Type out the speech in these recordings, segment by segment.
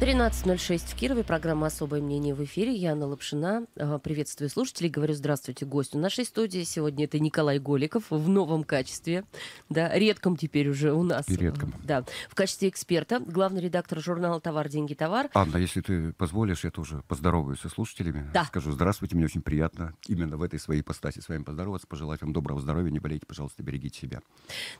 13.06 в Кирове. Программа «Особое мнение» в эфире. Я Анна Лапшина. А, приветствую слушателей. Говорю здравствуйте гость. гостю нашей студии. Сегодня это Николай Голиков в новом качестве. Да, редком теперь уже у нас. И редком. Да. В качестве эксперта. Главный редактор журнала «Товар, деньги, товар». Анна, если ты позволишь, я тоже поздороваюсь со слушателями. Да. Скажу здравствуйте. Мне очень приятно именно в этой своей постасе с вами поздороваться. Пожелать вам доброго здоровья. Не болейте, пожалуйста, берегите себя.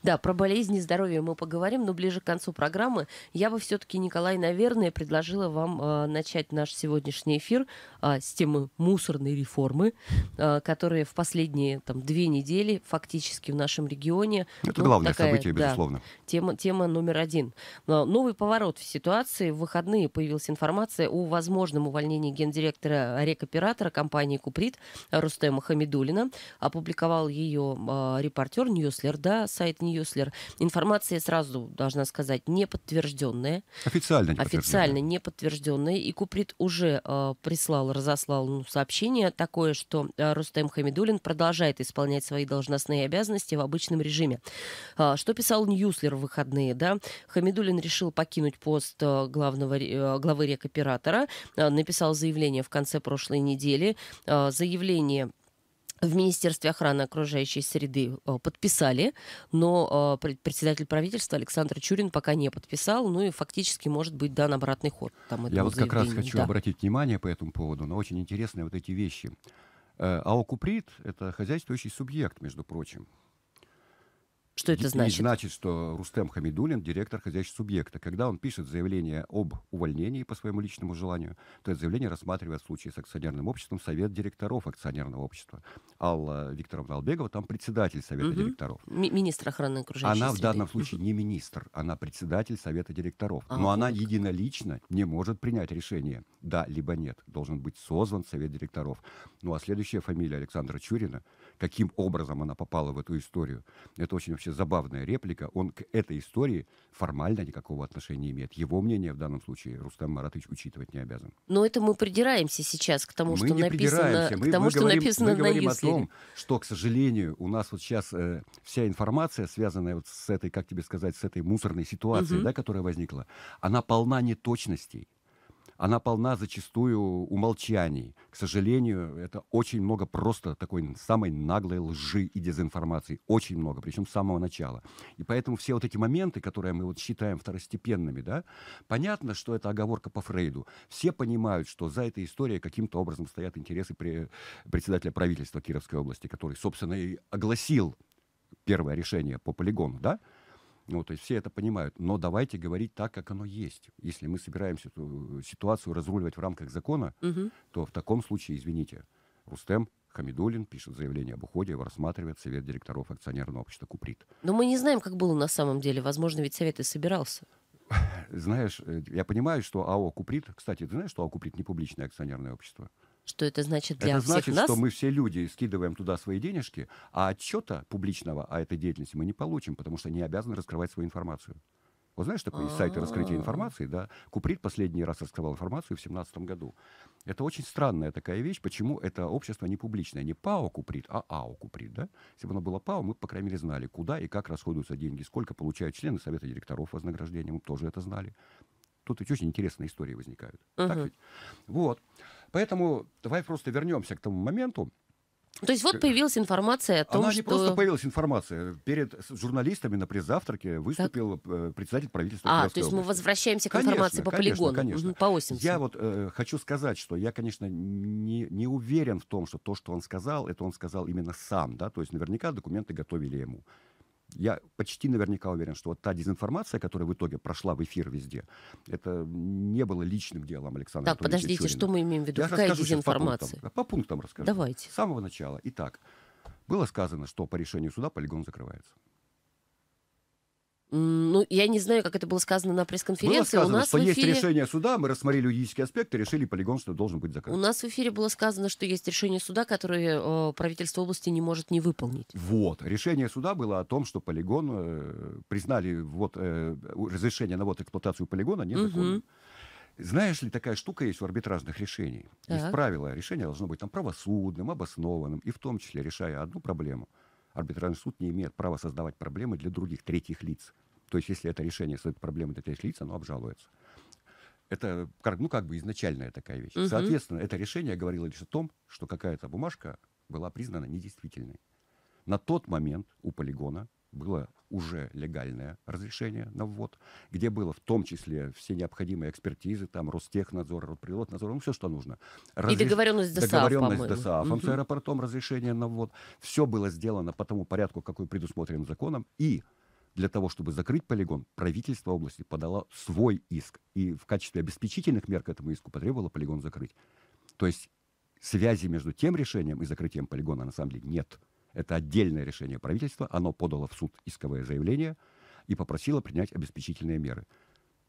Да, про болезни и здоровье мы поговорим, но ближе к концу программы я бы все-таки, Николай, наверное, пред предложила вам э, начать наш сегодняшний эфир э, с темы мусорной реформы, э, которая в последние там, две недели фактически в нашем регионе... Это ну, главное такая, событие, безусловно. Да, тема, тема номер один. Новый поворот в ситуации. В выходные появилась информация о возможном увольнении гендиректора рекоператора компании «Куприт» Рустема Хамидулина. Опубликовал ее э, репортер «Ньюслер», да, сайт «Ньюслер». Информация, сразу должна сказать, не подтвержденная. Официально не Официально данные не подтвержденные, и Куприт уже э, прислал, разослал ну, сообщение такое, что э, Рустем Хамидулин продолжает исполнять свои должностные обязанности в обычном режиме. Э, что писал Ньюслер в выходные, да? Хамидулин решил покинуть пост главного, э, главы рекоператора, э, написал заявление в конце прошлой недели, э, заявление в Министерстве охраны окружающей среды э, подписали, но э, председатель правительства Александр Чурин пока не подписал, ну и фактически может быть дан обратный ход. Там, Я вот как раз хочу да. обратить внимание по этому поводу на очень интересные вот эти вещи. Э, АО «Куприт» — это хозяйствующий субъект, между прочим. Что это значит? Не значит, что Рустем Хамидулин директор хозяйственного субъекта. Когда он пишет заявление об увольнении по своему личному желанию, то это заявление рассматривает в случае с акционерным обществом Совет директоров акционерного общества. Алла Викторовна Албегова там председатель Совета угу. директоров. Ми- министр охраны окружающей Она среды. в данном случае не министр, она председатель Совета директоров. А, Но вот. она единолично не может принять решение, да, либо нет. Должен быть созван Совет директоров. Ну а следующая фамилия Александра Чурина, каким образом она попала в эту историю, это очень вообще вообще забавная реплика, он к этой истории формально никакого отношения не имеет. Его мнение в данном случае Рустам Маратович учитывать не обязан. Но это мы придираемся сейчас к тому, мы что написано, мы, к тому, мы что говорим, написано мы говорим о том, что, к сожалению, у нас вот сейчас э, вся информация, связанная вот с этой, как тебе сказать, с этой мусорной ситуацией, угу. да, которая возникла, она полна неточностей она полна зачастую умолчаний. К сожалению, это очень много просто такой самой наглой лжи и дезинформации. Очень много, причем с самого начала. И поэтому все вот эти моменты, которые мы вот считаем второстепенными, да, понятно, что это оговорка по Фрейду. Все понимают, что за этой историей каким-то образом стоят интересы председателя правительства Кировской области, который, собственно, и огласил первое решение по полигону, да, ну, то есть все это понимают. Но давайте говорить так, как оно есть. Если мы собираемся эту э, ситуацию разруливать в рамках закона, угу. то в таком случае, извините, Рустем Хамидулин пишет заявление об уходе, его рассматривает Совет директоров акционерного общества «Куприт». Но мы не знаем, как было на самом деле. Возможно, ведь Совет и собирался. Знаешь, э, я понимаю, что АО «Куприт», кстати, ты знаешь, что АО «Куприт» не публичное акционерное общество? что это значит для это всех значит, нас? что мы все люди скидываем туда свои денежки, а отчета публичного о этой деятельности мы не получим, потому что они обязаны раскрывать свою информацию. Вот знаешь, такой есть сайты раскрытия а. информации, да? Куприт последний раз раскрывал информацию в 2017 году. Это очень странная такая вещь, почему это общество не публичное, не ПАО Куприт, а АО Куприт, да? Если бы оно было ПАО, мы, по крайней мере, знали, куда и как расходуются деньги, сколько получают члены Совета директоров вознаграждения, мы тоже это знали. Тут ведь очень интересные истории возникают. Uh-huh. Так ведь? Вот. Поэтому давай просто вернемся к тому моменту, то есть вот появилась информация о том, Она не просто появилась информация. Перед журналистами на пресс-завтраке выступил так. Э, председатель правительства. А, Кировской то есть области. мы возвращаемся к конечно, информации по конечно, полигону, конечно. по Осинцу. Я вот э, хочу сказать, что я, конечно, не, не уверен в том, что то, что он сказал, это он сказал именно сам. Да? То есть наверняка документы готовили ему я почти наверняка уверен, что вот та дезинформация, которая в итоге прошла в эфир везде, это не было личным делом Александра Так, подождите, Чурина. что мы имеем в виду? Я Какая дезинформация? По пунктам, по пунктам расскажу. Давайте. С самого начала. Итак, было сказано, что по решению суда полигон закрывается. Ну, я не знаю, как это было сказано на пресс-конференции. Было сказано, у нас что эфире... есть решение суда, мы рассмотрели юридические аспекты, решили полигон, что должен быть закрыт. У нас в эфире было сказано, что есть решение суда, которое э, правительство области не может не выполнить. Вот. Решение суда было о том, что полигон э, признали вот, э, разрешение на вот эксплуатацию полигона незаконным. Угу. Знаешь ли, такая штука есть у арбитражных решений. Есть правило, решение должно быть там правосудным, обоснованным, и в том числе решая одну проблему – арбитражный суд не имеет права создавать проблемы для других третьих лиц. То есть, если это решение создает проблемы для третьих лиц, оно обжалуется. Это ну, как бы изначальная такая вещь. Угу. Соответственно, это решение говорило лишь о том, что какая-то бумажка была признана недействительной. На тот момент у полигона было уже легальное разрешение на ввод, где было в том числе все необходимые экспертизы, там Ростехнадзор, Ротприлотнадзор, ну все, что нужно. Разреш... И договоренность с ДСААФ, Договоренность с ДСААФом, угу. с аэропортом, разрешение на ввод. Все было сделано по тому порядку, какой предусмотрен законом. И для того, чтобы закрыть полигон, правительство области подало свой иск. И в качестве обеспечительных мер к этому иску потребовало полигон закрыть. То есть связи между тем решением и закрытием полигона на самом деле нет. Это отдельное решение правительства. Оно подало в суд исковое заявление и попросило принять обеспечительные меры.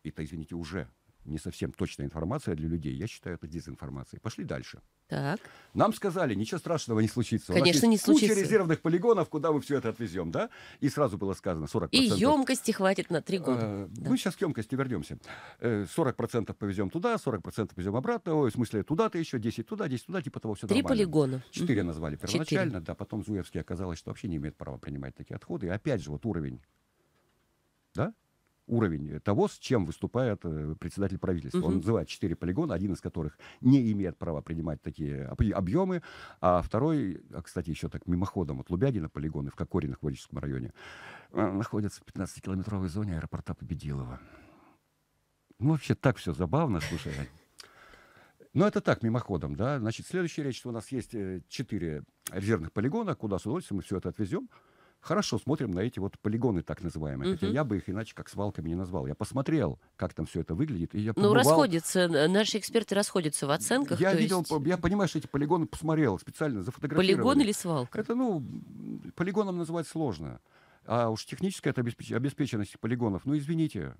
Это, извините, уже не совсем точная информация для людей. Я считаю это дезинформацией. Пошли дальше. Так. Нам сказали, ничего страшного не случится. Конечно, не случится. Куча резервных полигонов, куда мы все это отвезем, да? И сразу было сказано 40%. И емкости хватит на три года. Э, да. Мы сейчас к емкости вернемся. 40% э, повезем туда, 40% повезем обратно. Ой, в смысле, туда-то еще, 10 туда, 10 туда, типа того все Три полигона. Четыре назвали первоначально, 4. да, потом Зуевский оказалось, что вообще не имеет права принимать такие отходы. И опять же, вот уровень, да? уровень того, с чем выступает э, председатель правительства. Угу. Он называет четыре полигона, один из которых не имеет права принимать такие объемы, а второй, а, кстати, еще так мимоходом от Лубядина полигоны в Кокорино, в Водическом районе, а, находится в 15-километровой зоне аэропорта Победилова. Ну, вообще так все забавно, слушай. Но ну, это так, мимоходом, да. Значит, следующая речь, что у нас есть э, четыре резервных полигона, куда с удовольствием мы все это отвезем. Хорошо, смотрим на эти вот полигоны так называемые. Угу. Хотя я бы их иначе как свалками не назвал. Я посмотрел, как там все это выглядит. И я ну, побывал... Ну, расходятся, наши эксперты расходятся в оценках. Я видел, есть... я понимаю, что эти полигоны посмотрел, специально зафотографировал. Полигон или свалка? Это, ну, полигоном называть сложно. А уж техническая это обеспеч... обеспеченность полигонов, ну, извините,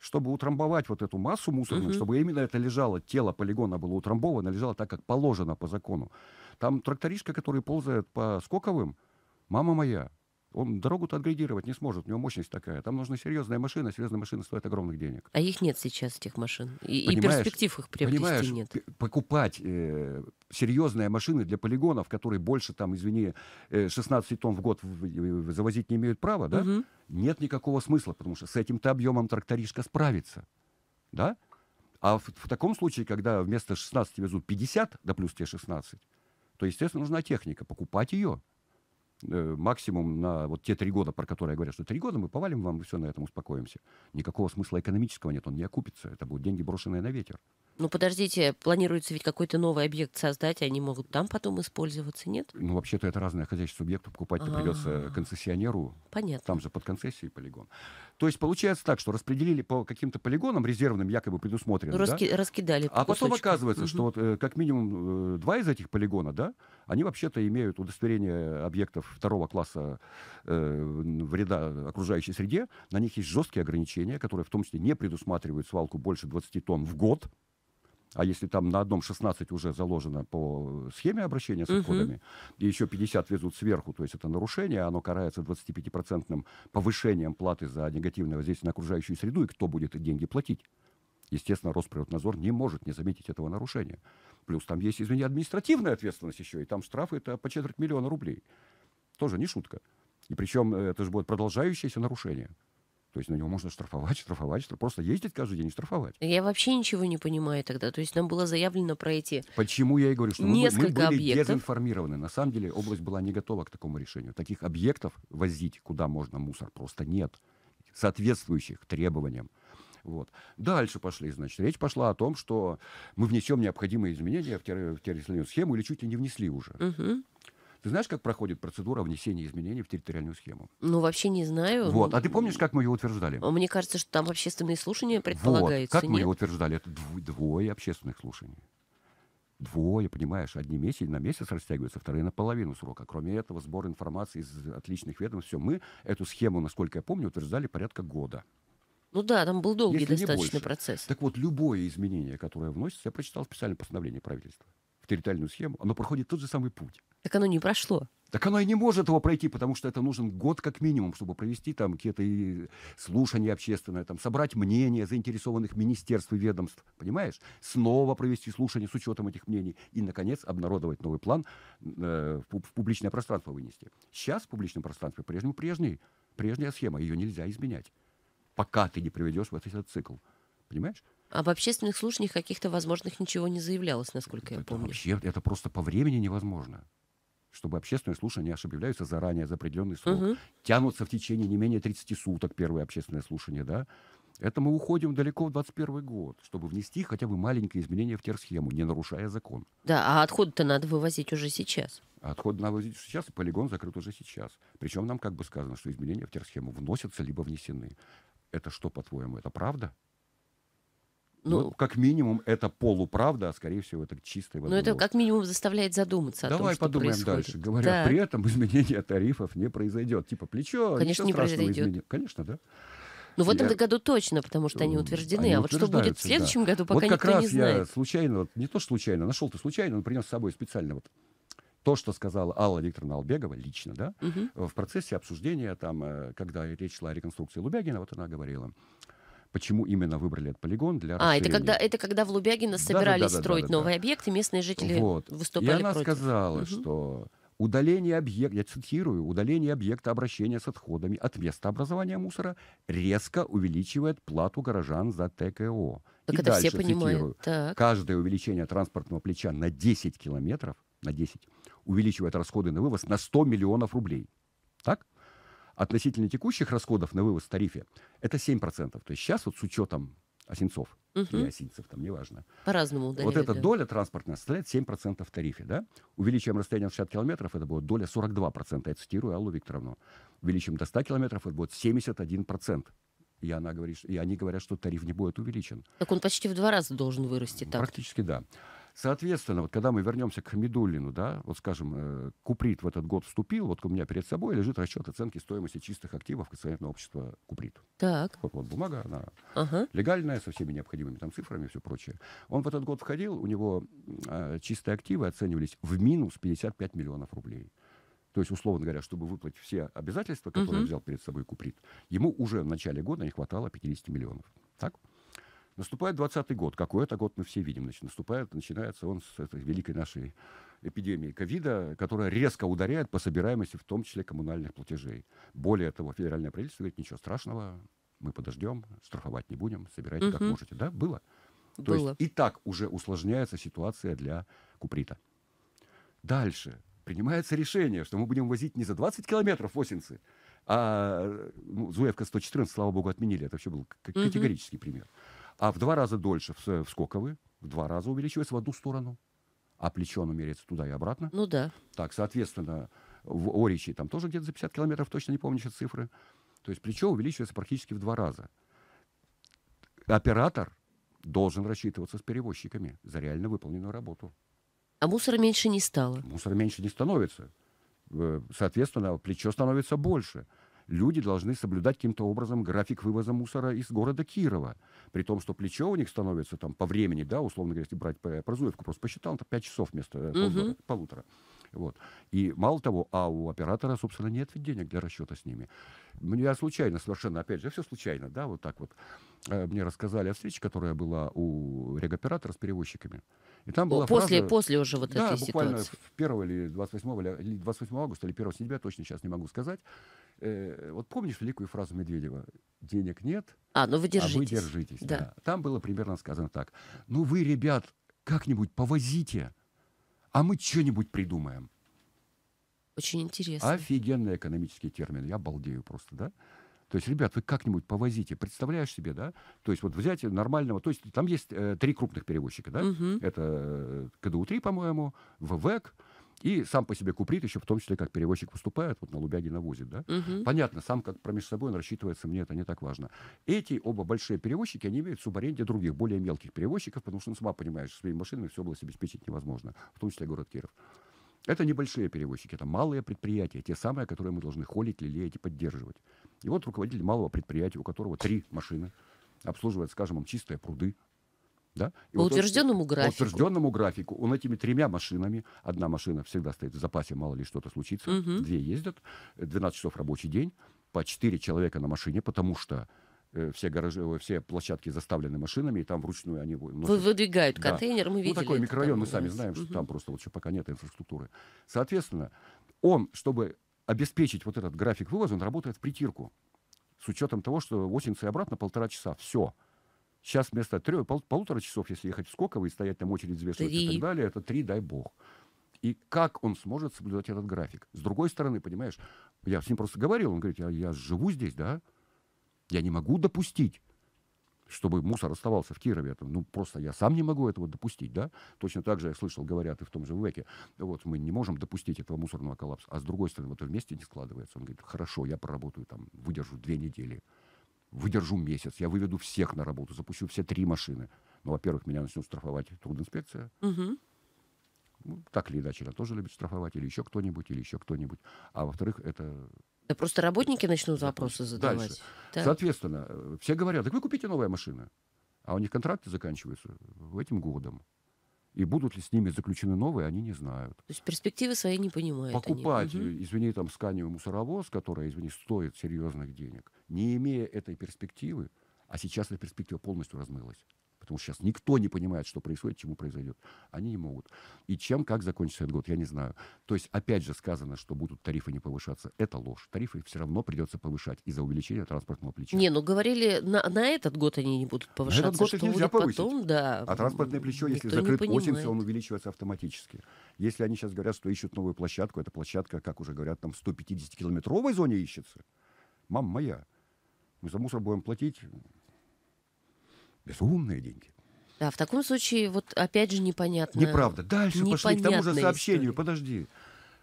чтобы утрамбовать вот эту массу мусорную, угу. чтобы именно это лежало, тело полигона было утрамбовано, лежало так, как положено по закону. Там тракторишка, который ползает по скоковым, Мама моя, он дорогу-то отгрейдировать не сможет, у него мощность такая. Там нужна серьезная машина, серьезная машина стоит огромных денег. А их нет сейчас, этих машин. И, понимаешь, и перспектив их приобрести понимаешь, нет. Покупать э, серьезные машины для полигонов, которые больше, там, извини, 16 э, тонн в год завозить не имеют права, да, угу. нет никакого смысла, потому что с этим-то объемом тракторишка справится. Да? А в, в таком случае, когда вместо 16 везут 50, да плюс те 16, то, естественно, нужна техника, покупать ее. Э, максимум на вот те три года, про которые я говорю, что три года мы повалим вам, и все, на этом успокоимся. Никакого смысла экономического нет, он не окупится. Это будут деньги, брошенные на ветер. Ну, подождите, планируется ведь какой-то новый объект создать, они могут там потом использоваться, нет? Ну, вообще-то это разное хозяйство субъекта. покупать а. придется концессионеру. Понятно. Там же под концессией полигон. То есть получается так, что распределили по каким-то полигонам резервным, якобы предусмотренным. Раски- да? Раскидали. А кусочку. потом оказывается, угу. что вот э, как минимум э, два из этих полигона, да, они вообще-то имеют удостоверение объектов второго класса э, вреда окружающей среде. На них есть жесткие ограничения, которые в том числе не предусматривают свалку больше 20 тонн в год а если там на одном 16 уже заложено по э, схеме обращения с отходами, угу. и еще 50 везут сверху, то есть это нарушение, оно карается 25% повышением платы за негативное воздействие на окружающую среду, и кто будет деньги платить? Естественно, Росприроднадзор не может не заметить этого нарушения. Плюс там есть, извини, административная ответственность еще, и там штрафы это по четверть миллиона рублей. Тоже не шутка. И причем э, это же будет продолжающееся нарушение. То есть на него можно штрафовать, штрафовать, штрафовать. просто ездить каждый день и штрафовать. Я вообще ничего не понимаю тогда. То есть нам было заявлено про эти Почему я и говорю, что мы, мы были объектов. дезинформированы. На самом деле область была не готова к такому решению. Таких объектов возить, куда можно мусор, просто нет. Соответствующих требованиям. Вот. Дальше пошли, значит, речь пошла о том, что мы внесем необходимые изменения в территориальную схему или чуть ли не внесли уже. Угу. Ты знаешь, как проходит процедура внесения изменений в территориальную схему? Ну, вообще не знаю. Вот. А ты помнишь, как мы ее утверждали? А, мне кажется, что там общественные слушания предполагаются. Вот. Как нет? мы ее утверждали? Это двое общественных слушаний. Двое, понимаешь, одни месяцы, на месяц растягиваются, вторые на половину срока. Кроме этого, сбор информации из отличных ведомств. Все, мы эту схему, насколько я помню, утверждали порядка года. Ну да, там был долгий Если достаточно процесс. Так вот, любое изменение, которое вносится, я прочитал специальное постановление правительства территориальную схему, оно проходит тот же самый путь. Так оно не прошло. Так оно и не может его пройти, потому что это нужен год как минимум, чтобы провести там какие-то слушания общественные, там, собрать мнения заинтересованных министерств и ведомств, понимаешь? Снова провести слушания с учетом этих мнений и, наконец, обнародовать новый план, э, в публичное пространство вынести. Сейчас в публичном пространстве прежний, прежний, прежняя схема, ее нельзя изменять, пока ты не приведешь вот этот цикл, понимаешь? Об а общественных слушаниях каких-то возможных ничего не заявлялось, насколько я помню. Вообще, это просто по времени невозможно. Чтобы общественные слушания аж объявляются заранее, за определенный срок. Угу. Тянутся в течение не менее 30 суток первое общественное слушание, да? Это мы уходим далеко в 21 год, чтобы внести хотя бы маленькие изменения в терсхему, не нарушая закон. Да, а отходы-то надо вывозить уже сейчас. А отходы надо вывозить сейчас, и полигон закрыт уже сейчас. Причем нам как бы сказано, что изменения в терсхему вносятся либо внесены. Это что, по-твоему, это правда? Ну, ну, как минимум, это полуправда, а скорее всего, это чистая вода. Ну это как минимум заставляет задуматься Давай о том, что подумаем происходит. дальше. Говоря, да. при этом изменение тарифов не произойдет. Типа плечо, Конечно, не произойдет. Изменения. Конечно, да. Ну, в этом я... году точно, потому что они утверждены. Они а вот что будет в следующем да. году, пока вот никто как раз не знает. Я случайно, вот, не то что случайно, нашел ты случайно, он принес с собой специально вот то, что сказала Алла Викторовна Албегова лично, да, угу. в процессе обсуждения, там, э, когда речь шла о реконструкции Лубягина, вот она говорила, почему именно выбрали этот полигон для А, это когда, это когда в Лубягино собирались да, да, да, строить да, да, новый да. объект, и местные жители вот. выступали И она против. сказала, угу. что удаление объекта, я цитирую, удаление объекта обращения с отходами от места образования мусора резко увеличивает плату горожан за ТКО. Так и это дальше, все Цитирую, так. Каждое увеличение транспортного плеча на 10 километров, на 10, увеличивает расходы на вывоз на 100 миллионов рублей. Так? относительно текущих расходов на вывоз в тарифе это 7%. То есть сейчас вот с учетом Осинцов угу. или Осинцев, там неважно. По-разному удаляют. Вот эта доля транспортная составляет 7% в тарифе. Да? Увеличиваем расстояние в 60 километров, это будет доля 42%, я цитирую Аллу Викторовну. Увеличим до 100 километров, это будет 71%. И, она говорит, и они говорят, что тариф не будет увеличен. Так он почти в два раза должен вырасти. Так. Практически да. Соответственно, вот когда мы вернемся к Хамидуллину, да, вот скажем, э, Куприт в этот год вступил, вот у меня перед собой лежит расчет оценки стоимости чистых активов акционерного общества Куприт. Так. Вот, вот бумага, она ага. легальная, со всеми необходимыми там цифрами и все прочее. Он в этот год входил, у него э, чистые активы оценивались в минус 55 миллионов рублей. То есть, условно говоря, чтобы выплатить все обязательства, которые uh взял перед собой Куприт, ему уже в начале года не хватало 50 миллионов. Так? Наступает 20 год. Какой это год, мы все видим. Значит, наступает, начинается он с этой великой нашей эпидемии ковида, которая резко ударяет по собираемости, в том числе коммунальных платежей. Более того, федеральное правительство говорит, ничего страшного, мы подождем, штрафовать не будем, собирайте угу. как можете. Да, было. То было. есть и так уже усложняется ситуация для Куприта. Дальше принимается решение, что мы будем возить не за 20 километров в Осинцы, а ну, Зуевка 114, слава богу, отменили. Это вообще был угу. категорический пример. А в два раза дольше в, в скоковые, в два раза увеличивается в одну сторону. А плечо оно меряется туда и обратно. Ну да. Так, соответственно, в Оричи там тоже где-то за 50 километров, точно не помню сейчас цифры. То есть плечо увеличивается практически в два раза. Оператор должен рассчитываться с перевозчиками за реально выполненную работу. А мусора меньше не стало? Мусора меньше не становится. Э, соответственно, плечо становится больше люди должны соблюдать каким-то образом график вывоза мусора из города Кирова. При том, что плечо у них становится там по времени, да, условно говоря, если брать э, Прозуевку, просто посчитал, это 5 часов вместо угу. полутора. полутора. Вот. И мало того, а у оператора, собственно, нет денег для расчета с ними. Мне случайно совершенно, опять же, все случайно, да, вот так вот. Э, мне рассказали о встрече, которая была у регоператора с перевозчиками. И там была после, фраза, после уже вот да, этой буквально ситуации. буквально 1 или 28, или 28 августа, или 1 сентября, точно сейчас не могу сказать, э, вот помнишь великую фразу Медведева? Денег нет, а, ну вы держитесь. а вы держитесь. Да. Да. Там было примерно сказано так. Ну вы, ребят, как-нибудь повозите, а мы что-нибудь придумаем. Очень интересно. Офигенный экономический термин. Я балдею просто, да? То есть, ребят, вы как-нибудь повозите. Представляешь себе, да? То есть, вот взять нормального... То есть, там есть э, три крупных перевозчика, да? Угу. Это э, КДУ-3, по-моему, ВВЭК и сам по себе Куприт еще в том числе как перевозчик поступает, вот на на Вузе, да? Угу. Понятно, сам как про промеж собой он рассчитывается, мне это не так важно. Эти оба большие перевозчики, они имеют в субаренде других, более мелких перевозчиков, потому что, ну, сама понимаешь, своими машинами всю область обеспечить невозможно, в том числе город Киров. Это небольшие перевозчики, это малые предприятия, те самые, которые мы должны холить, лелеять и поддерживать. И вот руководитель малого предприятия, у которого три машины, обслуживает, скажем, чистые пруды, да? по вот утвержденному он, графику. По утвержденному графику. Он этими тремя машинами, одна машина всегда стоит в запасе, мало ли что-то случится, угу. две ездят, 12 часов рабочий день, по 4 человека на машине, потому что э, все гаражи, э, все площадки заставлены машинами, и там вручную они носят. выдвигают да. контейнер, мы ну, видели. Ну, такой микрорайон, мы сами знаем, что угу. там просто вот еще пока нет инфраструктуры. Соответственно, он, чтобы обеспечить вот этот график вывоза, он работает в притирку. С учетом того, что 8 и обратно полтора часа. Все. Сейчас вместо трех, пол, полутора часов, если ехать в Скоково и стоять там очередь взвешивать три. и так далее, это три, дай бог. И как он сможет соблюдать этот график? С другой стороны, понимаешь, я с ним просто говорил, он говорит, я, я живу здесь, да, я не могу допустить, чтобы мусор оставался в Кирове. Это, ну, просто я сам не могу этого допустить, да? Точно так же, я слышал, говорят и в том же веке, вот, мы не можем допустить этого мусорного коллапса. А с другой стороны, вот вместе не складывается. Он говорит, хорошо, я поработаю там, выдержу две недели выдержу месяц, я выведу всех на работу, запущу все три машины. Ну, во-первых, меня начнут штрафовать трудинспекция. Угу. Ну, так или иначе, она тоже любит штрафовать, или еще кто-нибудь, или еще кто-нибудь. А во-вторых, это да просто работники начнут вопросы задавать. Дальше. Да. Соответственно, э, все говорят, так вы купите новая машина. А у них контракты заканчиваются этим годом. И будут ли с ними заключены новые, они не знают. То есть перспективы свои не понимают. Покупать, они. Э, извини, там, сканию мусоровоз, который извини, стоит серьезных денег, не имея этой перспективы, а сейчас эта перспектива полностью размылась, потому что сейчас никто не понимает, что происходит, чему произойдет. Они не могут. И чем, как закончится этот год, я не знаю. То есть, опять же, сказано, что будут тарифы не повышаться. Это ложь. Тарифы все равно придется повышать из-за увеличения транспортного плеча. Не, ну говорили, на, на этот год они не будут повышаться. На этот год их нельзя повысить. Потом, да, а транспортное плечо, если закрыт осенью, он увеличивается автоматически. Если они сейчас говорят, что ищут новую площадку, эта площадка, как уже говорят, там в 150-километровой зоне ищется. мама моя, мы за мусор будем платить безумные деньги. Да, в таком случае, вот опять же, непонятно. Неправда. Дальше пошли к тому же сообщению. История. Подожди.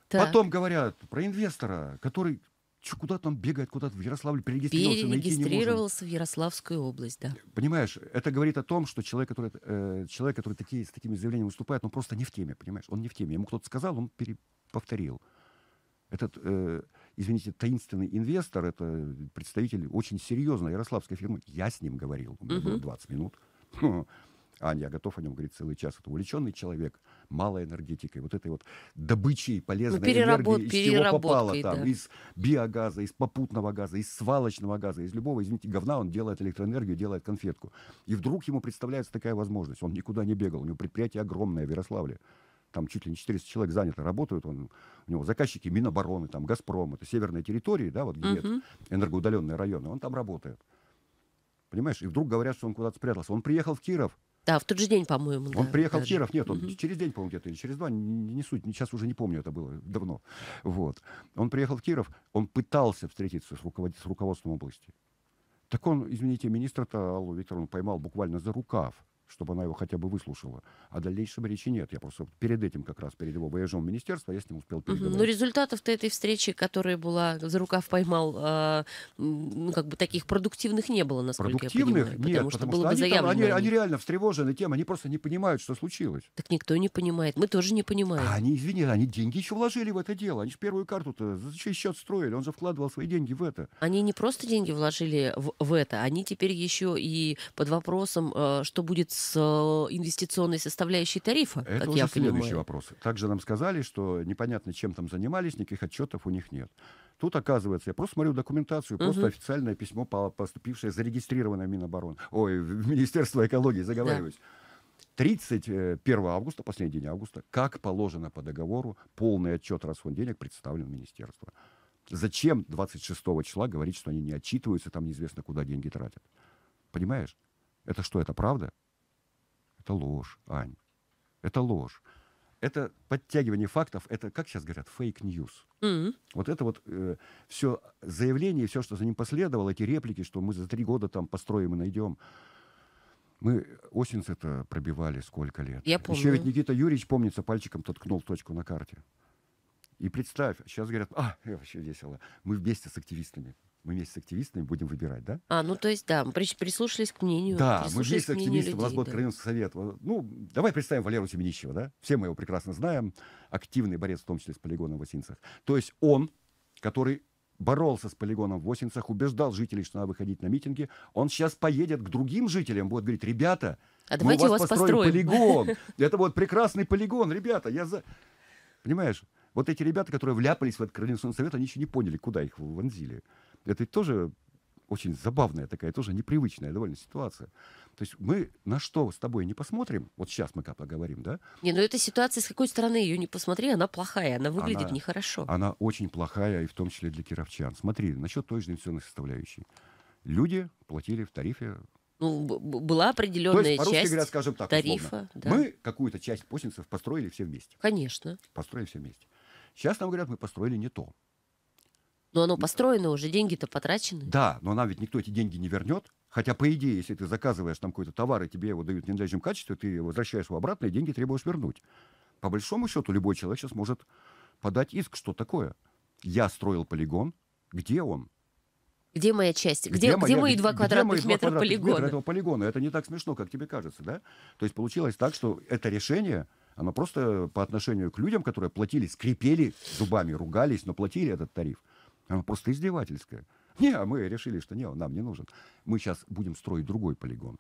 Так. Потом говорят про инвестора, который что, куда там бегает, куда-то в Ярославль перерегистрировался, перерегистрировался в Ярославскую область, да. Понимаешь, это говорит о том, что человек, который, э, человек, который такие, с такими заявлениями выступает, он просто не в теме, понимаешь, он не в теме. Ему кто-то сказал, он повторил. Этот, э, извините, таинственный инвестор, это представитель очень серьезной ярославской фирмы. Я с ним говорил, у меня угу. было 20 минут. Аня, я готов о нем говорить целый час. Это увлеченный человек, малой энергетикой, вот этой вот добычей полезной ну, переработ... энергии, из чего попало там, да. из биогаза, из попутного газа, из свалочного газа, из любого, извините, говна он делает электроэнергию, делает конфетку. И вдруг ему представляется такая возможность. Он никуда не бегал, у него предприятие огромное в Ярославле там чуть ли не 400 человек заняты, работают, он, у него заказчики Минобороны, там, Газпром, это северные территории, да, вот где uh-huh. нет энергоудаленные районы, он там работает. Понимаешь? И вдруг говорят, что он куда-то спрятался. Он приехал в Киров, да, в тот же день, по-моему. Он да, приехал даже. в Киров, нет, он угу. через день, по-моему, где-то, или через два, не, не суть, сейчас уже не помню, это было давно. Вот. Он приехал в Киров, он пытался встретиться с, руковод... с руководством области. Так он, извините, министра-то Аллу Викторовну поймал буквально за рукав чтобы она его хотя бы выслушала. А дальнейшего речи нет. Я просто перед этим, как раз перед его вояжом в министерство, я с ним успел переговорить. Но ну, результатов-то этой встречи, которая была, за рукав поймал, а, как бы таких продуктивных не было, насколько продуктивных? я понимаю. Продуктивных нет, что потому было что, что они, там, они, они реально встревожены тем, они просто не понимают, что случилось. Так никто не понимает, мы тоже не понимаем. А они, извини, они деньги еще вложили в это дело, они же первую карту-то, зачем счет строили, он же вкладывал свои деньги в это. Они не просто деньги вложили в, в это, они теперь еще и под вопросом, э, что будет с с э, инвестиционной составляющей тарифа, Это как уже я следующий вопрос. Также нам сказали, что непонятно, чем там занимались, никаких отчетов у них нет. Тут, оказывается, я просто смотрю документацию, угу. просто официальное письмо, поступившее, зарегистрированное в Минобороны, ой, в Министерство экологии, заговариваюсь. Да. 31 э, августа, последний день августа, как положено по договору, полный отчет расход денег представлен в министерство. Зачем 26 числа говорить, что они не отчитываются, там неизвестно, куда деньги тратят? Понимаешь? Это что, это правда? Это ложь, Ань. Это ложь. Это подтягивание фактов, это, как сейчас говорят, фейк-ньюс. Mm-hmm. Вот это вот э, все заявление, все, что за ним последовало, эти реплики, что мы за три года там построим и найдем. Мы осенс это пробивали сколько лет. Я помню. Еще ведь Никита Юрьевич, помнится, пальчиком тот ткнул точку на карте. И представь, сейчас говорят, а, вообще весело, мы вместе с активистами мы вместе с активистами будем выбирать, да? А, ну то есть, да, мы прислушались к мнению. Да, мы вместе с активистами у Волосбор да. Крымского совет. Ну, давай представим Валеру Семенищева, да? Все мы его прекрасно знаем. Активный борец, в том числе с полигоном в Осинцах. То есть он, который боролся с полигоном в Осинцах, убеждал жителей, что надо выходить на митинги. Он сейчас поедет к другим жителям, будет говорить, ребята, а мы у вас, вас построим, построим полигон. Это вот прекрасный полигон, ребята, я за... Понимаешь? Вот эти ребята, которые вляпались в этот Координационный совет, они еще не поняли, куда их вонзили. Это тоже очень забавная такая, тоже непривычная довольно ситуация. То есть мы на что с тобой не посмотрим, вот сейчас мы как поговорим, да? Не, ну эта ситуация, с какой стороны ее не посмотри, она плохая, она выглядит она, нехорошо. Она очень плохая, и в том числе для кировчан. Смотри, насчет той же инвестиционной составляющей. Люди платили в тарифе ну, была определенная То есть, часть говоря, скажем так, тарифа. да. Мы какую-то часть починцев построили все вместе. Конечно. Построили все вместе. Сейчас нам говорят, мы построили не то. Но оно построено уже, деньги-то потрачены. Да, но нам ведь никто эти деньги не вернет. Хотя, по идее, если ты заказываешь там какой-то товар, и тебе его дают в ненадлежащем качестве, ты возвращаешь его обратно, и деньги требуешь вернуть. По большому счету, любой человек сейчас может подать иск. Что такое? Я строил полигон. Где он? Где моя часть? Где, где, моя, где мои два квадратных где мои метра полигона? Метра этого полигона? Это не так смешно, как тебе кажется, да? То есть получилось так, что это решение, оно просто по отношению к людям, которые платили, скрипели зубами, ругались, но платили этот тариф – она просто издевательская. Не, а мы решили, что не, он нам не нужен. Мы сейчас будем строить другой полигон.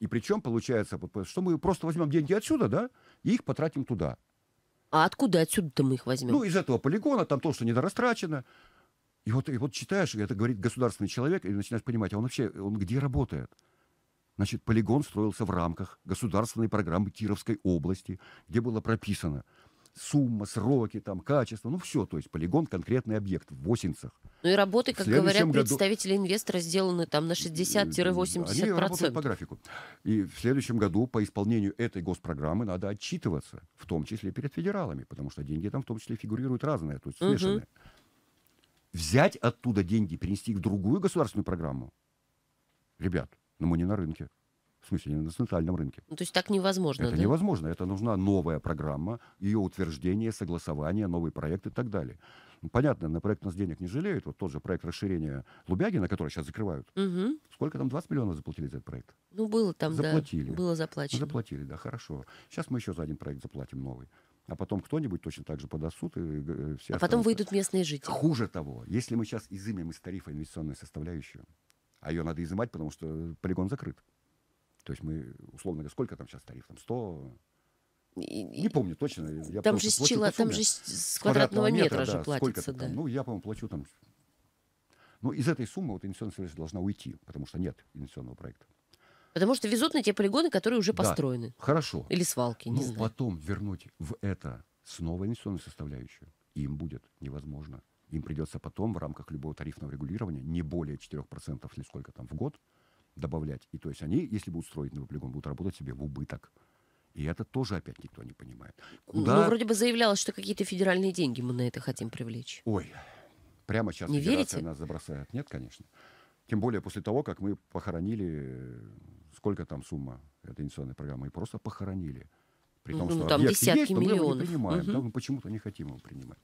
И причем получается, что мы просто возьмем деньги отсюда, да, и их потратим туда. А откуда отсюда-то мы их возьмем? Ну, из этого полигона, там то, что недорастрачено. И вот, и вот читаешь, и это говорит государственный человек, и начинаешь понимать, а он вообще, он где работает? Значит, полигон строился в рамках государственной программы Кировской области, где было прописано – сумма, сроки, там, качество, ну все, то есть полигон конкретный объект в Осинцах. Ну и работы, как говорят году... представители инвестора, сделаны там на 60-80%. Они работают по графику. И в следующем году по исполнению этой госпрограммы надо отчитываться, в том числе перед федералами, потому что деньги там в том числе фигурируют разные, то есть угу. смешанные. Взять оттуда деньги, перенести их в другую государственную программу, ребят, но ну мы не на рынке. В смысле, на центральном рынке. Ну, то есть так невозможно, Это да? невозможно. Это нужна новая программа, ее утверждение, согласование, новый проект и так далее. Ну, понятно, на проект у нас денег не жалеют. Вот тот же проект расширения Лубягина, который сейчас закрывают. Угу. Сколько там? 20 миллионов заплатили за этот проект? Ну, было там, заплатили. да. Было заплачено. Заплатили, да, хорошо. Сейчас мы еще за один проект заплатим новый. А потом кто-нибудь точно так же подаст суд. И, и э, э, все а останутся. потом выйдут местные жители. Хуже того, если мы сейчас изымем из тарифа инвестиционную составляющую, а ее надо изымать, потому что полигон закрыт. То есть мы, условно говоря, сколько там сейчас тариф? Там 100? И, не помню точно. Я там, же с, чела, там же с квадратного, квадратного метра, метра же да, платится. Да. Там? Ну, я, по-моему, плачу там... Ну, из этой суммы вот инвестиционная совершенно должна уйти, потому что нет инвестиционного проекта. Потому что везут на те полигоны, которые уже построены. да, Хорошо. Или свалки, не ну, знаю. потом вернуть в это снова инвестиционную составляющую им будет невозможно. Им придется потом в рамках любого тарифного регулирования не более 4% или сколько там в год – добавлять. И то есть они, если будут строить новый полигон, будут работать себе в убыток. И это тоже опять никто не понимает. Ну, Куда... Ну, вроде бы заявлялось, что какие-то федеральные деньги мы на это хотим привлечь. Ой, прямо сейчас не федерация верите? нас забросает. Нет, конечно. Тем более после того, как мы похоронили, сколько там сумма этой инвестиционной программы, и просто похоронили. При том, ну, ну что там десятки есть, миллионов. мы его не принимаем. Угу. Да, мы почему-то не хотим его принимать.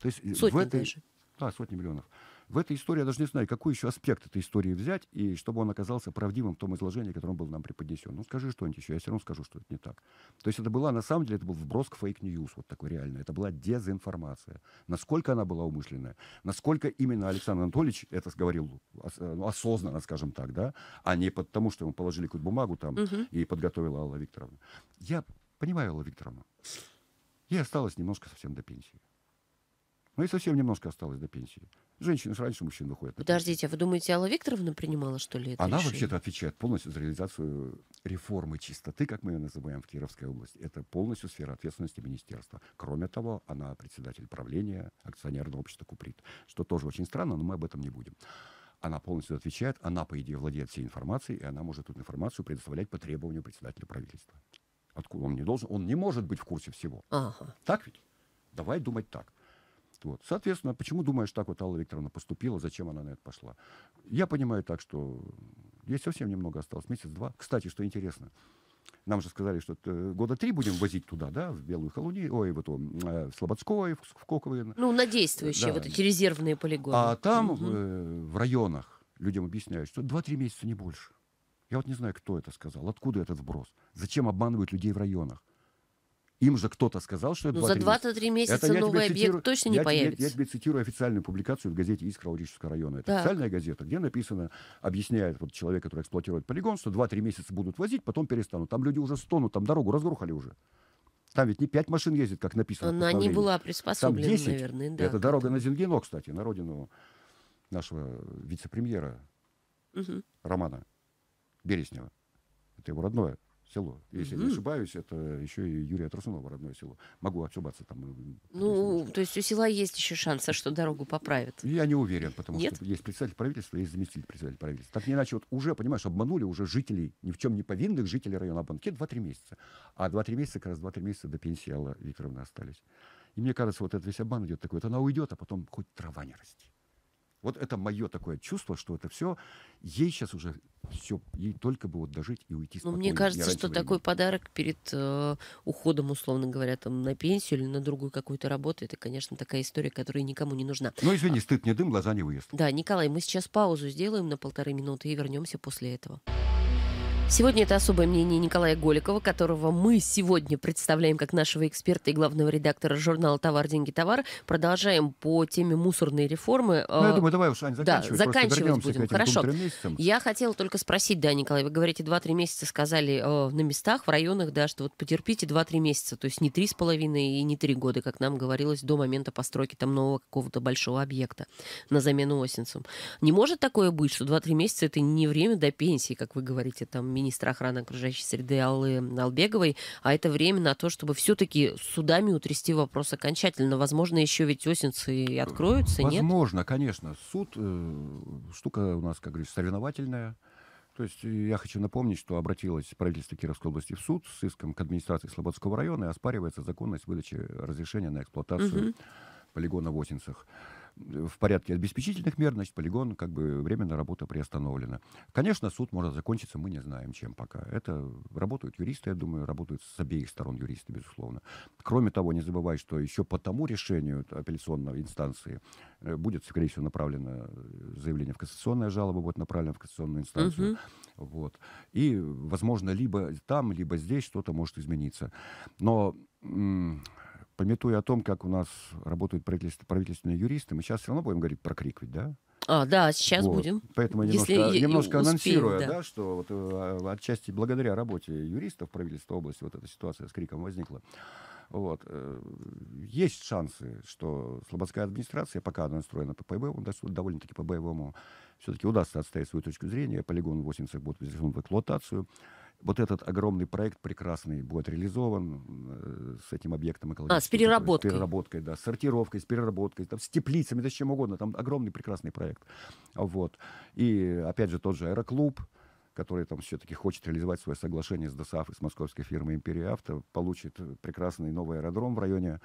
То есть э, сотни в этой... даже. Да, сотни миллионов. В этой истории я даже не знаю, какой еще аспект этой истории взять, и чтобы он оказался правдивым в том изложении, которое он был нам преподнесен. Ну, скажи что-нибудь еще, я все равно скажу, что это не так. То есть это была, на самом деле, это был вброс к фейк-ньюс, вот такой реальный. Это была дезинформация. Насколько она была умышленная, насколько именно Александр Анатольевич это говорил ну, осознанно, скажем так, да, а не потому, что ему положили какую-то бумагу там угу. и подготовила Алла Викторовна. Я понимаю Алла Викторовна. Ей осталось немножко совсем до пенсии. Ну и совсем немножко осталось до пенсии. Женщины же раньше мужчин выходят. Подождите, а вы думаете, Алла Викторовна принимала, что ли, это Она вообще-то отвечает полностью за реализацию реформы чистоты, как мы ее называем в Кировской области. Это полностью сфера ответственности министерства. Кроме того, она председатель правления акционерного общества «Куприт», что тоже очень странно, но мы об этом не будем она полностью отвечает, она, по идее, владеет всей информацией, и она может эту информацию предоставлять по требованию председателя правительства. Откуда он не должен? Он не может быть в курсе всего. Ага. Так ведь? Давай думать так. Вот. Соответственно, почему думаешь, так вот Алла Викторовна поступила, зачем она на это пошла? Я понимаю так, что есть совсем немного осталось, месяц-два. Кстати, что интересно, нам же сказали, что года три будем возить туда, да, в Белую Колонию, ой, в, эту, э, в Слободской, в, в Кокове. Ну, на действующие да. вот эти резервные полигоны. А там, угу. э, в районах, людям объясняют, что 2-3 месяца, не больше. Я вот не знаю, кто это сказал, откуда этот вброс, зачем обманывают людей в районах. Им же кто-то сказал, что это ну, 2-3 за 23 месяца, месяца это новый объект цитирую, точно не я, появится. Я, я тебе цитирую официальную публикацию в газете «Искра Урического района». Это так. официальная газета, где написано, объясняет вот человек, который эксплуатирует полигон, что 2-3 месяца будут возить, потом перестанут. Там люди уже стонут, там дорогу разгрухали уже. Там ведь не 5 машин ездит, как написано. Она не была приспособлена, там 10. наверное. Да, это дорога на Зингино, кстати, на родину нашего вице-премьера угу. Романа Береснева. Это его родное село. Если угу. не ошибаюсь, это еще и Юрия Трусунова родное село. Могу ошибаться там. Э, ну, то есть у села есть еще шанс, что дорогу поправят? Я не уверен, потому Нет? что есть представитель правительства, есть заместитель представителя правительства. Так не иначе, вот уже, понимаешь, обманули уже жителей, ни в чем не повинных жителей района Банке 2-3 месяца. А 2-3 месяца, как раз 2-3 месяца до пенсии Алла Викторовна остались. И мне кажется, вот этот весь обман идет такой, вот она уйдет, а потом хоть трава не растет. Вот это мое такое чувство, что это все. Ей сейчас уже все, ей только бы вот дожить и уйти спокойно. Ну, мне кажется, что времени. такой подарок перед э, уходом, условно говоря, там на пенсию или на другую какую-то работу, это, конечно, такая история, которая никому не нужна. Ну, извини, а стыд не дым, глаза не выезд. Да, Николай, мы сейчас паузу сделаем на полторы минуты и вернемся после этого. Сегодня это особое мнение Николая Голикова, которого мы сегодня представляем как нашего эксперта и главного редактора журнала «Товар, деньги, товар». Продолжаем по теме мусорной реформы. Ну, я э, думаю, давай уж, Аня, заканчивай. Да, заканчивать будем. Хорошо. Я хотела только спросить, да, Николай, вы говорите, 2-3 месяца сказали э, на местах, в районах, да, что вот потерпите 2-3 месяца, то есть не 3,5 и не 3 года, как нам говорилось, до момента постройки там нового какого-то большого объекта на замену Осенцам. Не может такое быть, что 2-3 месяца это не время до пенсии, как вы говорите, там министра охраны окружающей среды Аллы Албеговой, а это время на то, чтобы все-таки судами утрясти вопрос окончательно. Возможно, еще ведь осенцы и откроются, Возможно, нет? Возможно, конечно. Суд, э, штука у нас, как говорится, соревновательная. То есть э, я хочу напомнить, что обратилось правительство Кировской области в суд с иском к администрации Слободского района и оспаривается законность выдачи разрешения на эксплуатацию угу. полигона в Осинцах в порядке обеспечительных мер, значит, полигон как бы временно работа приостановлена. Конечно, суд может закончиться, мы не знаем, чем пока. Это работают юристы, я думаю, работают с обеих сторон юристы, безусловно. Кроме того, не забывай, что еще по тому решению апелляционной инстанции э, будет, скорее всего, направлено э, заявление в кассационное жалоба, будет направлено в кассационную инстанцию. Угу. Вот. И, возможно, либо там, либо здесь что-то может измениться. Но пометуя о том, как у нас работают правительственные юристы, мы сейчас все равно будем говорить про крик, ведь, да? А, да, сейчас вот. будем. Поэтому я Если немножко, я, немножко успеем, анонсируя, да. Да, что вот, э, а, отчасти благодаря работе юристов правительства области вот эта ситуация с криком возникла. Вот. Э, есть шансы, что слободская администрация, пока она настроена по боевому, довольно-таки по боевому, все-таки удастся отстоять свою точку зрения. Полигон в Осинцах будет возвращен в эксплуатацию вот этот огромный проект прекрасный будет реализован э, с этим объектом экологическим. А, с переработкой. С переработкой, да, с сортировкой, с переработкой, там, с теплицами, да с чем угодно. Там огромный прекрасный проект. Вот. И, опять же, тот же аэроклуб, который там все-таки хочет реализовать свое соглашение с ДОСАФ и с московской фирмой «Империя Авто», получит прекрасный новый аэродром в районе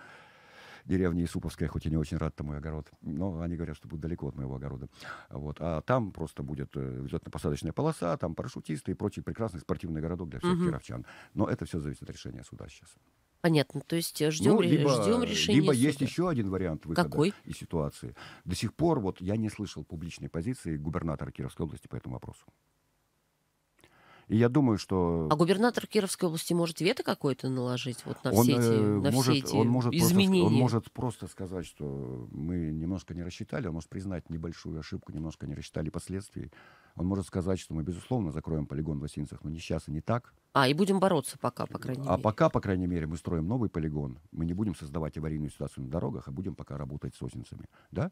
деревни Исуповская хоть и не очень рад, там мой огород. Но они говорят, что будет далеко от моего огорода. Вот. А там просто будет э, взлетно-посадочная полоса, там парашютисты и прочий прекрасный спортивный городок для всех угу. кировчан. Но это все зависит от решения суда сейчас. Понятно, то есть э, ждем, ну, либо, ждем решения. Либо суда. есть еще один вариант выхода Какой? из ситуации. До сих пор вот я не слышал публичной позиции губернатора Кировской области по этому вопросу. И я думаю, что... А губернатор Кировской области может вето какое-то наложить вот на, он, все, эти, э, на может, все эти он может изменения? Просто, он может просто сказать, что мы немножко не рассчитали, он может признать небольшую ошибку, немножко не рассчитали последствий. Он может сказать, что мы, безусловно, закроем полигон в Осинцах, но не сейчас и не так. А, и будем бороться пока, по крайней а мере. А пока, по крайней мере, мы строим новый полигон. Мы не будем создавать аварийную ситуацию на дорогах, а будем пока работать с Осинцами. Да?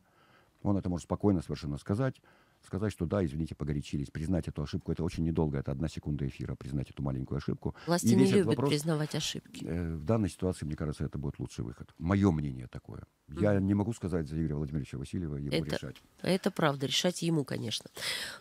Он это может спокойно совершенно сказать сказать, что да, извините, погорячились, признать эту ошибку. Это очень недолго, это одна секунда эфира, признать эту маленькую ошибку. Власти не любят вопрос, признавать ошибки. Э, в данной ситуации, мне кажется, это будет лучший выход. Мое мнение такое. Mm. Я не могу сказать за Игоря Владимировича Васильева, ему это, решать. Это правда, решать ему, конечно.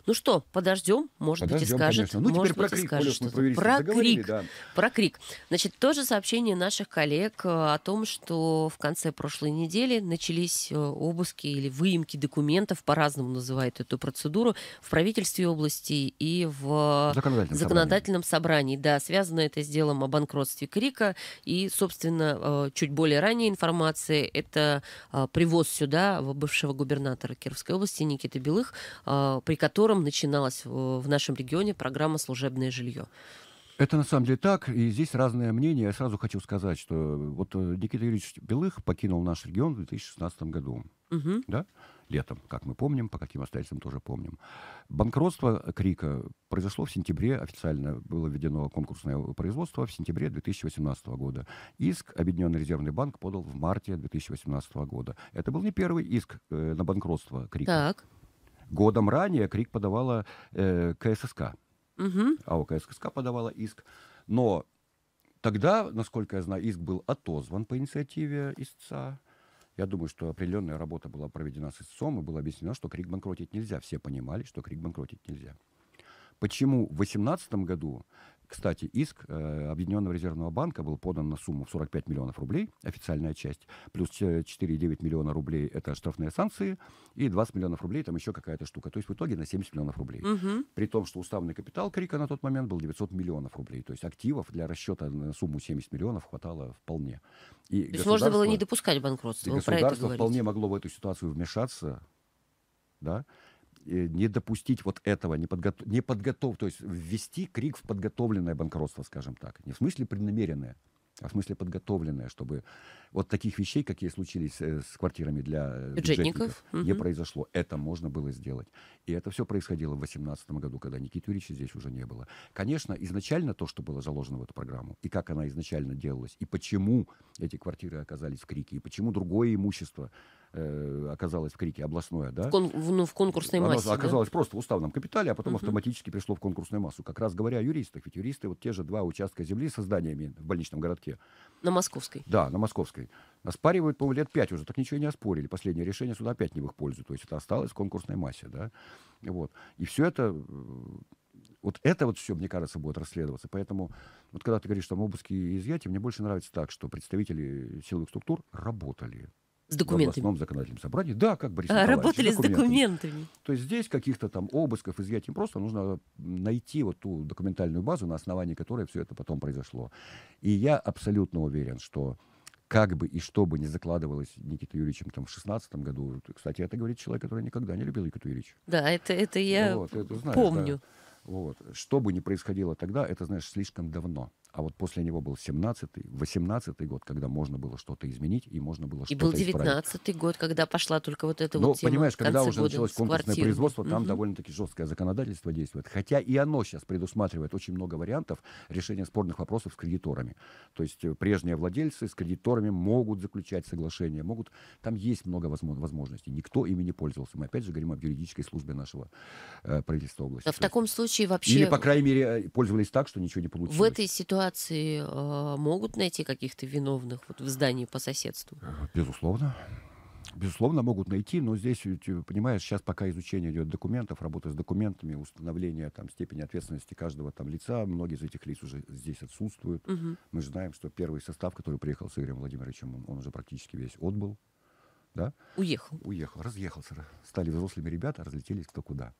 Ну что, подождем, может подождем, быть, и скажет. Конечно. Ну, может теперь быть, про крик, скажет что-то. Про крик, да. про крик. Значит, тоже сообщение наших коллег э, о том, что в конце прошлой недели начались э, обыски или выемки документов, по-разному называют эту процедуру процедуру в правительстве области и в законодательном, законодательном собрании. собрании. Да, связано это с делом о банкротстве Крика и, собственно, э, чуть более ранее информации это э, привоз сюда бывшего губернатора Кировской области Никиты Белых, э, при котором начиналась в нашем регионе программа «Служебное жилье». Это на самом деле так, и здесь разное мнение. Я сразу хочу сказать, что э, вот э, Никита Юрьевич Белых покинул наш регион в 2016 году. Угу. Да? Летом, как мы помним, по каким обстоятельствам тоже помним. Банкротство Крика произошло в сентябре, официально было введено конкурсное производство в сентябре 2018 года. Иск Объединенный резервный банк подал в марте 2018 года. Это был не первый иск э, на банкротство Крика. Так. Годом ранее Крик подавала э, КССК. Угу. А АОК СКСК подавала иск. Но тогда, насколько я знаю, иск был отозван по инициативе истца. Я думаю, что определенная работа была проведена с истцом, и было объяснено, что крик банкротить нельзя. Все понимали, что крик банкротить нельзя. Почему в 2018 году кстати, иск э, Объединенного резервного банка был подан на сумму в 45 миллионов рублей, официальная часть, плюс 4,9 миллиона рублей – это штрафные санкции, и 20 миллионов рублей – там еще какая-то штука. То есть в итоге на 70 миллионов рублей. Угу. При том, что уставный капитал Крика на тот момент был 900 миллионов рублей. То есть активов для расчета на сумму 70 миллионов хватало вполне. И То есть можно было не допускать банкротства. И государство вполне могло в эту ситуацию вмешаться, да, не допустить вот этого, не, подготов, не подготов, то есть ввести крик в подготовленное банкротство, скажем так. Не в смысле преднамеренное, а в смысле подготовленное, чтобы вот таких вещей, какие случились э, с квартирами для э, бюджетников, бюджетников угу. не произошло. Это можно было сделать. И это все происходило в 2018 году, когда Никиты Юрьевича здесь уже не было. Конечно, изначально то, что было заложено в эту программу, и как она изначально делалась, и почему эти квартиры оказались в крике, и почему другое имущество э, оказалось в крике областное, да? В, кон, в, ну, в конкурсной Оно массе. Оказалось да? просто в уставном капитале, а потом угу. автоматически пришло в конкурсную массу. Как раз говоря о юристах, ведь юристы вот те же два участка земли со зданиями в больничном городке. На Московской. Да, на Московской. Оспаривают, по-моему, лет пять уже, так ничего и не оспорили. Последнее решение суда опять не в их пользу. То есть это осталось в конкурсной массе, да? Вот. И все это э, вот это вот все, мне кажется, будет расследоваться. Поэтому, вот когда ты говоришь там обыски и изъятия, мне больше нравится так, что представители силовых структур работали. С документами. В основном законодательном собрании. Да, как бы а, Работали с документами. документами. То есть здесь каких-то там обысков, изъятий просто нужно найти вот ту документальную базу, на основании которой все это потом произошло. И я абсолютно уверен, что как бы и что бы не закладывалось Никита Юрьевичем там, в 16 году. Кстати, это говорит человек, который никогда не любил Никиту Юрьевича. Да, это, это я вот, это, знаешь, помню. Да, вот. Что бы ни происходило тогда, это, знаешь, слишком давно а вот после него был 17-й, 18-й год, когда можно было что-то изменить и можно было что-то исправить. И был 19-й год, когда пошла только вот эта ну, вот тема. Ну, понимаешь, когда уже началось конкурсное производство, там угу. довольно-таки жесткое законодательство действует. Хотя и оно сейчас предусматривает очень много вариантов решения спорных вопросов с кредиторами. То есть э, прежние владельцы с кредиторами могут заключать соглашения, могут... Там есть много возможностей. Никто ими не пользовался. Мы опять же говорим об юридической службе нашего э, правительства области. А в таком случае вообще... Или, по крайней мере, э, пользовались так, что ничего не получилось. В этой ситуации организации э, могут найти каких-то виновных вот в здании по соседству? Э, безусловно. Безусловно, могут найти, но здесь, э, понимаешь, сейчас пока изучение идет документов, работа с документами, установление там, степени ответственности каждого там лица, многие из этих лиц уже здесь отсутствуют. Угу. Мы же знаем, что первый состав, который приехал с Игорем Владимировичем, он, он уже практически весь отбыл. Да? Уехал. Уехал, разъехался. Стали взрослыми ребята, разлетелись кто куда.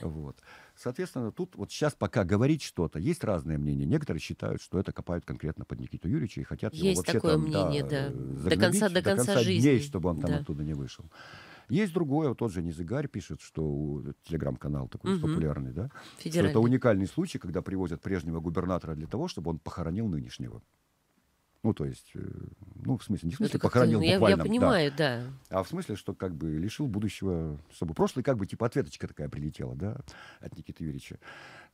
Вот. Соответственно, тут вот сейчас пока говорить что-то, есть разные мнения. Некоторые считают, что это копают конкретно под Никиту Юрьевича и хотят есть его вообще такое там, мнение, да, да. Э, до конца, до, до конца, жизни. дней, чтобы он там да. оттуда не вышел. Есть другое, вот тот же Незыгарь пишет, что телеграм-канал такой угу. популярный, да? Федеральный. Что это уникальный случай, когда привозят прежнего губернатора для того, чтобы он похоронил нынешнего. Ну, то есть, э, ну, в смысле, не в ну, смысле похоронил ну, буквально. Я, я понимаю, да, да. А в смысле, что как бы лишил будущего, собой прошлый, как бы, типа, ответочка такая прилетела, да, от Никиты Юрьевича.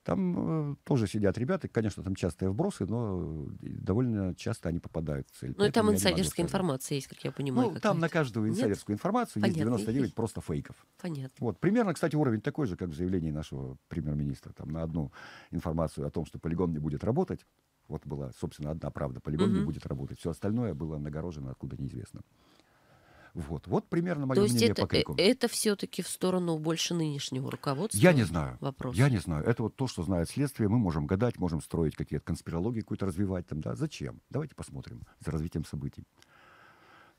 Там э, тоже сидят ребята, конечно, там частые вбросы, но э, довольно часто они попадают в цель. Ну, там инсайдерская информация есть, как я понимаю. Ну, там на каждую инсайдерскую Нет? информацию Понятно. есть 99 есть. просто фейков. Понятно. Вот, примерно, кстати, уровень такой же, как в заявлении нашего премьер-министра. Там на одну информацию о том, что полигон не будет работать, вот была, собственно, одна правда. Полигон угу. не будет работать. Все остальное было нагорожено откуда неизвестно. Вот, вот примерно мое То есть мнение это, по э, крикам. Это все-таки в сторону больше нынешнего руководства. Я не знаю. Вопрос. Я не знаю. Это вот то, что знает следствие. Мы можем гадать, можем строить какие-то конспирологии, какую-то развивать там, да. Зачем? Давайте посмотрим за развитием событий.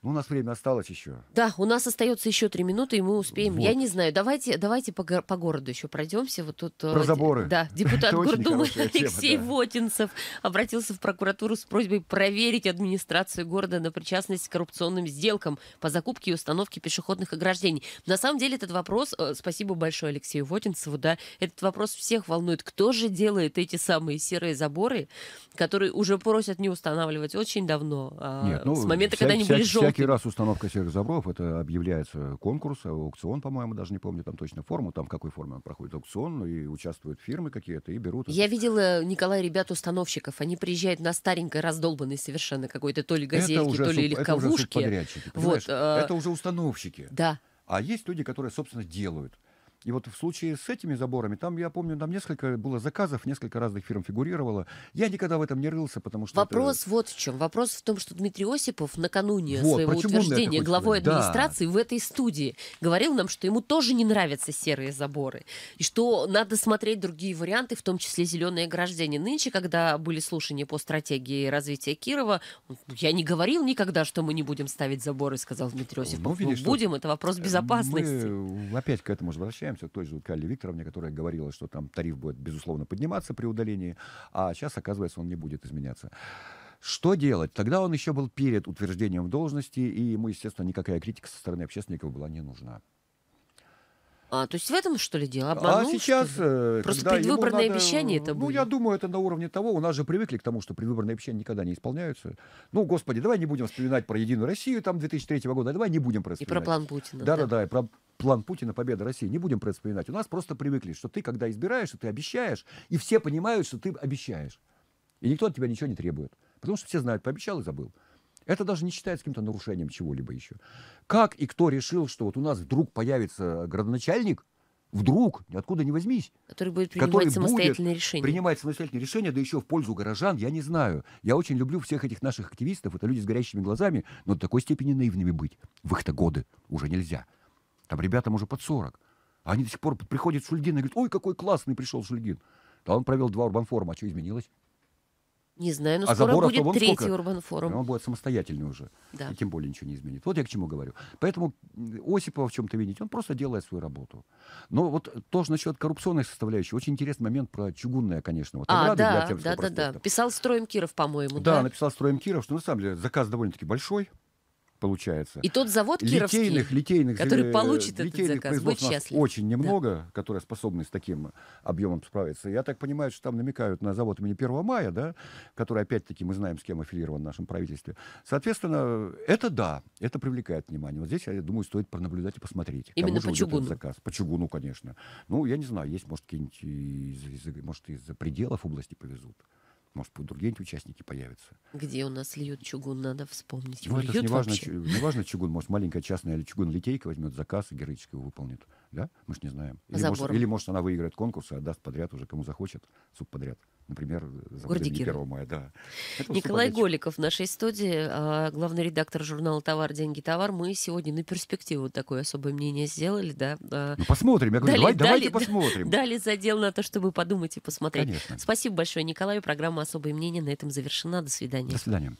Ну, у нас время осталось еще. Да, у нас остается еще три минуты, и мы успеем. Вот. Я не знаю, давайте, давайте по, по городу еще пройдемся. Вот тут, э, Про заборы. Да, депутат Гордумы Алексей тема, да. Вотинцев обратился в прокуратуру с просьбой проверить администрацию города на причастность к коррупционным сделкам по закупке и установке пешеходных ограждений. На самом деле этот вопрос, э, спасибо большое Алексею Вотинцеву, да, этот вопрос всех волнует. Кто же делает эти самые серые заборы, которые уже просят не устанавливать очень давно, а Нет, ну, с момента, вся, когда они были желтые? всякий раз установка всех заборов это объявляется конкурс, э, аукцион, по-моему, даже не помню там точно форму, там в какой форме он проходит аукцион, и участвуют фирмы какие-то, и берут. Я это. видела, Николай, ребят-установщиков, они приезжают на старенькой раздолбанной совершенно какой-то то ли газельки, то ли легковушки. Это уже Вот, э... Это уже установщики. Да. А есть люди, которые, собственно, делают. И вот в случае с этими заборами, там, я помню, там несколько было заказов, несколько разных фирм фигурировало. Я никогда в этом не рылся, потому что... Вопрос это... вот в чем. Вопрос в том, что Дмитрий Осипов накануне вот, своего утверждения главой сказать. администрации да. в этой студии говорил нам, что ему тоже не нравятся серые заборы, и что надо смотреть другие варианты, в том числе зеленые ограждения. Нынче, когда были слушания по стратегии развития Кирова, ну, я не говорил никогда, что мы не будем ставить заборы, сказал Дмитрий Осипов. Ну, видишь, мы ну, будем, это вопрос э, безопасности. Мы опять к этому возвращаемся возвращаемся к той же вот Калле Викторовне, которая говорила, что там тариф будет, безусловно, подниматься при удалении, а сейчас, оказывается, он не будет изменяться. Что делать? Тогда он еще был перед утверждением должности, и ему, естественно, никакая критика со стороны общественников была не нужна. А, то есть в этом, что ли, дело? Обманул, а сейчас... Что э, Просто предвыборное надо... обещание это было. Ну, я думаю, это на уровне того, у нас же привыкли к тому, что предвыборные обещания никогда не исполняются. Ну, господи, давай не будем вспоминать про Единую Россию там 2003 года, давай не будем про И про план Путина. Да-да-да, и про план Путина «Победа России». Не будем про это вспоминать. У нас просто привыкли, что ты, когда избираешь, что ты обещаешь, и все понимают, что ты обещаешь. И никто от тебя ничего не требует. Потому что все знают, пообещал и забыл. Это даже не считается каким-то нарушением чего-либо еще. Как и кто решил, что вот у нас вдруг появится градоначальник, вдруг, ниоткуда не возьмись. Который будет принимать который самостоятельные будет решения. Принимать самостоятельные решения, да еще в пользу горожан, я не знаю. Я очень люблю всех этих наших активистов, это люди с горящими глазами, но до такой степени наивными быть в их-то годы уже нельзя. Там ребятам уже под 40. А они до сих пор приходят Шульгин и говорят, ой, какой классный пришел Шульгин. Да он провел два урбанфорума, а что изменилось? Не знаю, но а скоро будет вон третий сколько? Урбан-форум. Он будет самостоятельный уже. Да. И тем более ничего не изменит. Вот я к чему говорю. Поэтому Осипова в чем-то винить. Он просто делает свою работу. Но вот тоже насчет коррупционной составляющей. Очень интересный момент про чугунное, конечно. Вот, а, да, да, да, да. Писал Строем Киров, по-моему. Да, да, написал Строем Киров, что на самом деле заказ довольно-таки большой получается. И тот завод кировский, литейных, литейных, э, который получит литейных этот заказ, будет счастлив. очень немного, да. которые способны с таким объемом справиться. Я так понимаю, что там намекают на завод имени 1 мая, да, который, опять-таки, мы знаем, с кем аффилирован в нашем правительстве. Соответственно, это да, это привлекает внимание. Вот здесь, я думаю, стоит пронаблюдать и посмотреть. Именно по чугуну? Заказ. По чугуну, конечно. Ну, я не знаю, есть, может, какие-нибудь из, из, может, из-за пределов области повезут может быть, другие участники появятся. Где у нас льют чугун, надо вспомнить. Ну, льют это не важно, чу, чугун, может, маленькая частная или чугун литейка возьмет заказ и героически его выполнит. Да? Мы же не знаем. Или может, или, может, она выиграет конкурс и отдаст подряд уже кому захочет, суп подряд например, за городе Киров. 1 мая. Да. Это Николай Голиков в нашей студии, а, главный редактор журнала «Товар, деньги, товар». Мы сегодня на перспективу такое особое мнение сделали. Да? А. Ну, посмотрим. Я говорю, дали, давай, дали, давайте посмотрим. Дали задел на то, чтобы подумать и посмотреть. Конечно. Спасибо большое, Николаю. Программа «Особое мнение» на этом завершена. До свидания. До свидания.